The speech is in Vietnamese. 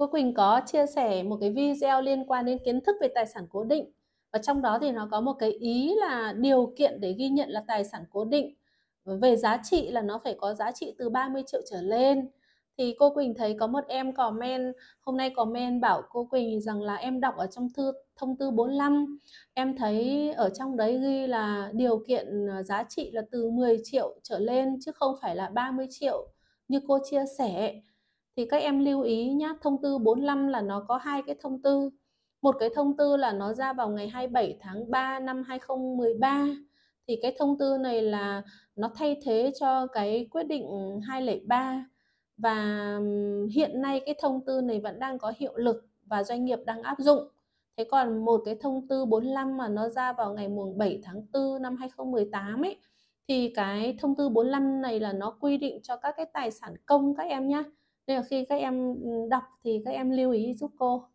Cô Quỳnh có chia sẻ một cái video liên quan đến kiến thức về tài sản cố định và trong đó thì nó có một cái ý là điều kiện để ghi nhận là tài sản cố định về giá trị là nó phải có giá trị từ 30 triệu trở lên thì cô Quỳnh thấy có một em comment hôm nay comment bảo cô Quỳnh rằng là em đọc ở trong thư thông tư 45 em thấy ở trong đấy ghi là điều kiện à, giá trị là từ 10 triệu trở lên chứ không phải là 30 triệu như cô chia sẻ thì các em lưu ý nhé thông tư 45 là nó có hai cái thông tư một cái thông tư là nó ra vào ngày 27 tháng 3 năm 2013 thì cái thông tư này là nó thay thế cho cái quyết định 203 và hiện nay cái thông tư này vẫn đang có hiệu lực và doanh nghiệp đang áp dụng. Thế còn một cái thông tư 45 mà nó ra vào ngày mùng 7 tháng 4 năm 2018 ấy thì cái thông tư 45 này là nó quy định cho các cái tài sản công các em nhé nên là khi các em ừ, đọc thì các em lưu ý giúp cô